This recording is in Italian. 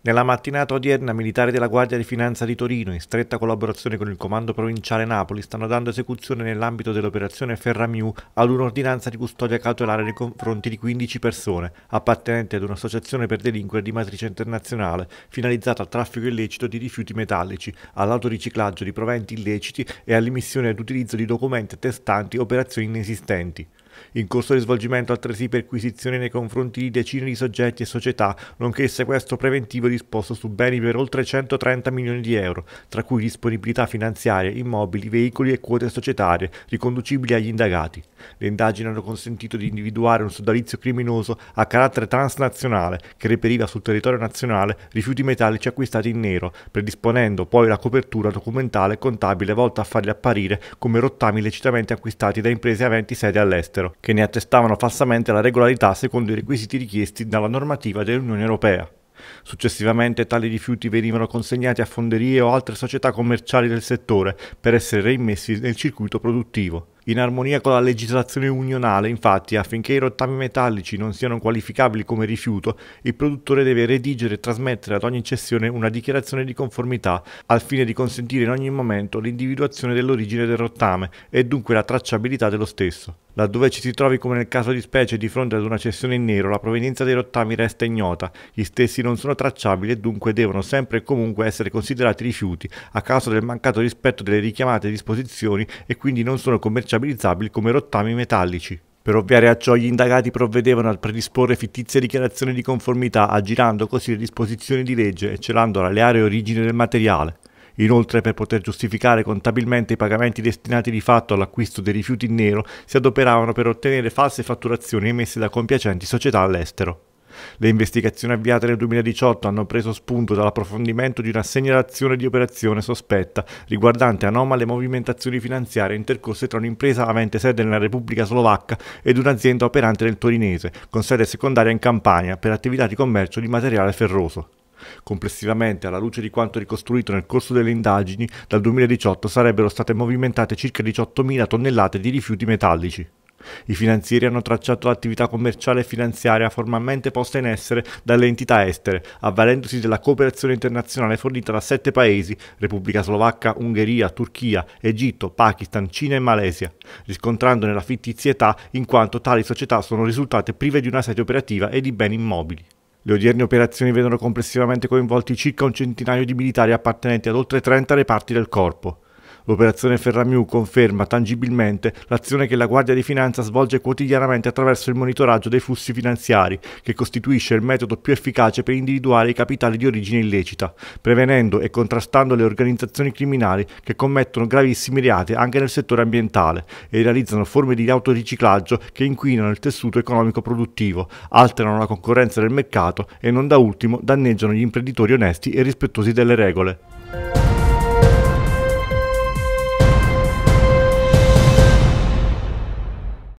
Nella mattinata odierna militari della Guardia di Finanza di Torino, in stretta collaborazione con il Comando Provinciale Napoli, stanno dando esecuzione nell'ambito dell'operazione Ferramiu ad un'ordinanza di custodia cautelare nei confronti di 15 persone, appartenenti ad un'associazione per delinquere di matrice internazionale, finalizzata al traffico illecito di rifiuti metallici, all'autoriciclaggio di proventi illeciti e all'emissione ed utilizzo di documenti attestanti operazioni inesistenti. In corso di svolgimento altresì perquisizioni nei confronti di decine di soggetti e società, nonché il sequestro preventivo disposto su beni per oltre 130 milioni di euro, tra cui disponibilità finanziarie, immobili, veicoli e quote societarie, riconducibili agli indagati. Le indagini hanno consentito di individuare un sodalizio criminoso a carattere transnazionale che reperiva sul territorio nazionale rifiuti metallici acquistati in nero, predisponendo poi la copertura documentale e contabile volta a farli apparire come rottami illecitamente acquistati da imprese aventi sede all'estero libero, che ne attestavano falsamente la regolarità secondo i requisiti richiesti dalla normativa dell'Unione Europea. Successivamente tali rifiuti venivano consegnati a fonderie o altre società commerciali del settore per essere reimmessi nel circuito produttivo. In armonia con la legislazione unionale, infatti, affinché i rottami metallici non siano qualificabili come rifiuto, il produttore deve redigere e trasmettere ad ogni cessione una dichiarazione di conformità, al fine di consentire in ogni momento l'individuazione dell'origine del rottame e dunque la tracciabilità dello stesso. Laddove ci si trovi come nel caso di specie di fronte ad una cessione in nero, la provenienza dei rottami resta ignota, gli stessi non sono tracciabili e dunque devono sempre e comunque essere considerati rifiuti a causa del mancato rispetto delle richiamate disposizioni e quindi non sono commercializzabili come rottami metallici. Per ovviare a ciò gli indagati provvedevano a predisporre fittizie dichiarazioni di conformità, aggirando così le disposizioni di legge e celando la aree origine del materiale. Inoltre, per poter giustificare contabilmente i pagamenti destinati di fatto all'acquisto dei rifiuti in nero, si adoperavano per ottenere false fatturazioni emesse da compiacenti società all'estero. Le investigazioni avviate nel 2018 hanno preso spunto dall'approfondimento di una segnalazione di operazione sospetta riguardante anomale movimentazioni finanziarie intercorse tra un'impresa avente sede nella Repubblica Slovacca ed un'azienda operante nel Torinese, con sede secondaria in Campania, per attività di commercio di materiale ferroso. Complessivamente, alla luce di quanto ricostruito nel corso delle indagini, dal 2018 sarebbero state movimentate circa 18.000 tonnellate di rifiuti metallici. I finanzieri hanno tracciato l'attività commerciale e finanziaria formalmente posta in essere dalle entità estere, avvalendosi della cooperazione internazionale fornita da sette paesi Repubblica Slovacca, Ungheria, Turchia, Egitto, Pakistan, Cina e Malesia, riscontrandone la fittizietà in quanto tali società sono risultate prive di una sede operativa e di beni immobili. Le odierne operazioni vedono complessivamente coinvolti circa un centinaio di militari appartenenti ad oltre 30 reparti del corpo. L'operazione Ferramiu conferma tangibilmente l'azione che la Guardia di Finanza svolge quotidianamente attraverso il monitoraggio dei flussi finanziari, che costituisce il metodo più efficace per individuare i capitali di origine illecita, prevenendo e contrastando le organizzazioni criminali che commettono gravissimi reati anche nel settore ambientale e realizzano forme di autoriciclaggio che inquinano il tessuto economico produttivo, alterano la concorrenza del mercato e non da ultimo danneggiano gli imprenditori onesti e rispettosi delle regole.